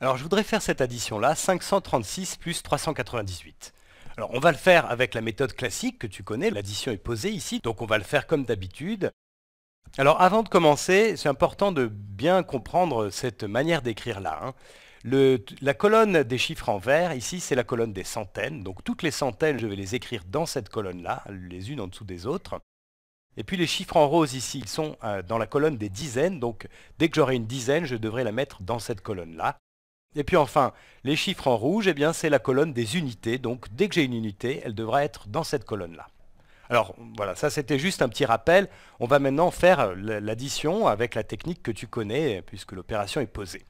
Alors je voudrais faire cette addition-là, 536 plus 398. Alors on va le faire avec la méthode classique que tu connais, l'addition est posée ici, donc on va le faire comme d'habitude. Alors avant de commencer, c'est important de bien comprendre cette manière d'écrire là. Hein. la colonne des chiffres en vert, ici, c'est la colonne des centaines. Donc toutes les centaines, je vais les écrire dans cette colonne-là, les unes en dessous des autres. Et puis les chiffres en rose ici, ils sont euh, dans la colonne des dizaines. Donc dès que j'aurai une dizaine, je devrais la mettre dans cette colonne-là. Et puis enfin, les chiffres en rouge, eh c'est la colonne des unités. Donc dès que j'ai une unité, elle devra être dans cette colonne-là. Alors voilà, ça c'était juste un petit rappel. On va maintenant faire euh, l'addition avec la technique que tu connais euh, puisque l'opération est posée.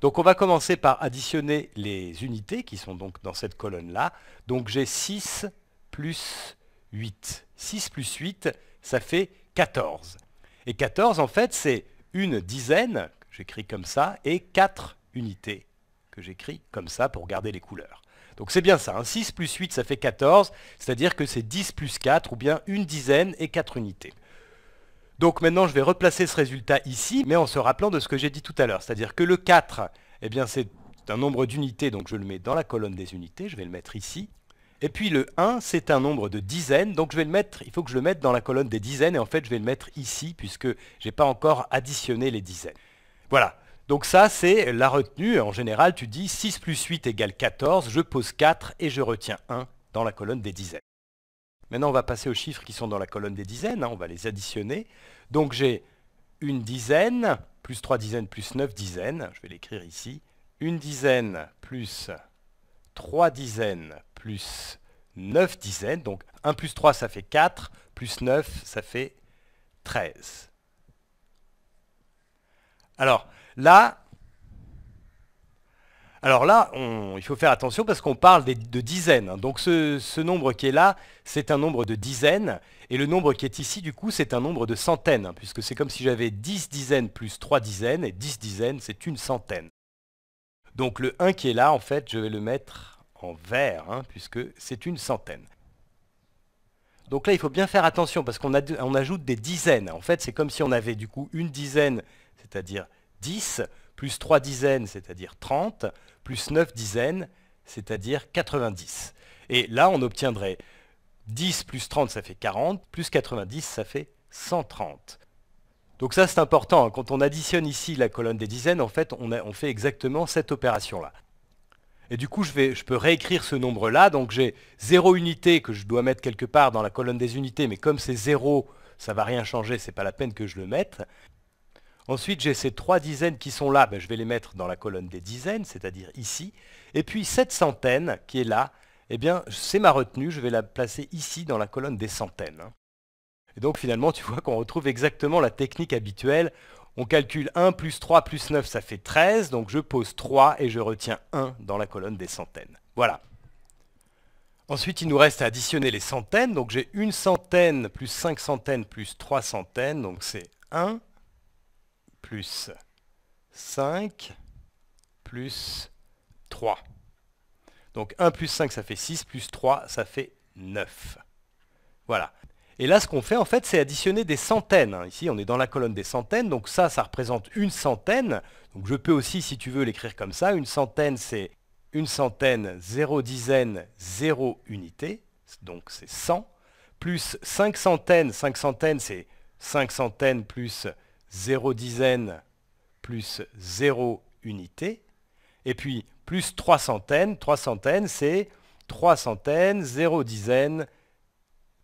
Donc on va commencer par additionner les unités qui sont donc dans cette colonne-là. Donc j'ai 6 plus 8. 6 plus 8, ça fait 14. Et 14, en fait, c'est une dizaine, j'écris comme ça, et 4 unités que j'écris comme ça pour garder les couleurs. Donc c'est bien ça, 6 hein. plus 8 ça fait 14, c'est-à-dire que c'est 10 plus 4 ou bien une dizaine et 4 unités. Donc maintenant je vais replacer ce résultat ici, mais en se rappelant de ce que j'ai dit tout à l'heure, c'est-à-dire que le 4, eh bien c'est un nombre d'unités, donc je le mets dans la colonne des unités, je vais le mettre ici. Et puis le 1, c'est un nombre de dizaines, donc je vais le mettre, il faut que je le mette dans la colonne des dizaines, et en fait je vais le mettre ici, puisque je n'ai pas encore additionné les dizaines. Voilà, donc ça, c'est la retenue. En général, tu dis 6 plus 8 égale 14, je pose 4 et je retiens 1 dans la colonne des dizaines. Maintenant, on va passer aux chiffres qui sont dans la colonne des dizaines, hein, on va les additionner. Donc j'ai une dizaine, plus 3 dizaines, plus 9 dizaines, je vais l'écrire ici, une dizaine plus 3 dizaines plus 9 dizaines, donc 1 plus 3 ça fait 4, plus 9 ça fait 13. Alors, Là, alors là, il faut faire attention parce qu'on parle de dizaines. Hein. Donc ce, nombre qui est là, c'est un nombre de dizaines. Et le nombre qui est ici, du coup, c'est un nombre de centaines. Hein, puisque c'est comme si j'avais 10 dizaines plus 3 dizaines. Et 10 dizaines, c'est une centaine. Donc le 1 qui est là, en fait, je vais le mettre en vert, hein, puisque c'est une centaine. Donc là, il faut bien faire attention parce qu'on ajoute des dizaines. En fait, c'est comme si on avait du coup une dizaine, c'est-à-dire 10, plus 3 dizaines, c'est-à-dire 30, plus 9 dizaines, c'est-à-dire 90. Et là, on obtiendrait 10 plus 30, ça fait 40, plus 90, ça fait 130. Donc ça, c'est important. Hein. Quand on additionne ici la colonne des dizaines, en fait, on, fait exactement cette opération-là. Et du coup, je, peux réécrire ce nombre-là. Donc j'ai 0 unité que je dois mettre quelque part dans la colonne des unités, mais comme c'est 0, ça ne va rien changer, ce n'est pas la peine que je le mette. Ensuite, j'ai ces trois dizaines qui sont là, ben, je vais les mettre dans la colonne des dizaines, c'est-à-dire ici. Et puis cette centaine qui est là, eh bien, c'est ma retenue, je vais la placer ici dans la colonne des centaines. Hein. Et donc finalement, tu vois qu'on retrouve exactement la technique habituelle. On calcule 1 plus 3 plus 9, ça fait 13, donc je pose 3 et je retiens 1 dans la colonne des centaines. Voilà. Ensuite, il nous reste à additionner les centaines, donc j'ai une centaine plus 5 centaines plus 3 centaines, donc c'est 1 plus 5 plus 3. Donc 1 plus 5, ça fait 6, plus 3, ça fait 9. Voilà. Et là, ce qu'on fait, en fait, c'est additionner des centaines. Hein. Ici, on est dans la colonne des centaines, donc ça, ça représente une centaine. Donc je peux aussi, si tu veux, l'écrire comme ça. Une centaine, c'est une centaine, 0 dizaine, 0 unité. Donc c'est 100. Plus 5 centaines, 5 centaines, c'est 5 centaines plus 0 dizaine plus 0 unité. Et puis plus 3 centaines. 3 centaines, c'est 3 centaines, 0 dizaines,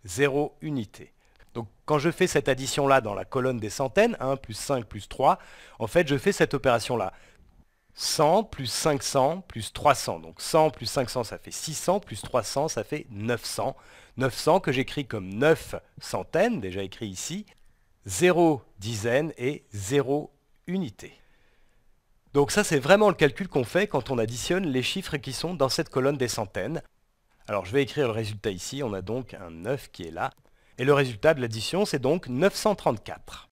0 unité. Donc quand je fais cette addition-là dans la colonne des centaines, 1 plus 5 plus 3, en fait je fais cette opération-là. 100 plus 500 plus 300. Donc 100 plus 500 ça fait 600, plus 300 ça fait 900. 900 que j'écris comme 9 centaines, déjà écrit ici, 0 dizaines et 0 unités. Donc ça, c'est vraiment le calcul qu'on fait quand on additionne les chiffres qui sont dans cette colonne des centaines. Alors je vais écrire le résultat ici, on a donc un 9 qui est là. Et le résultat de l'addition, c'est donc 934.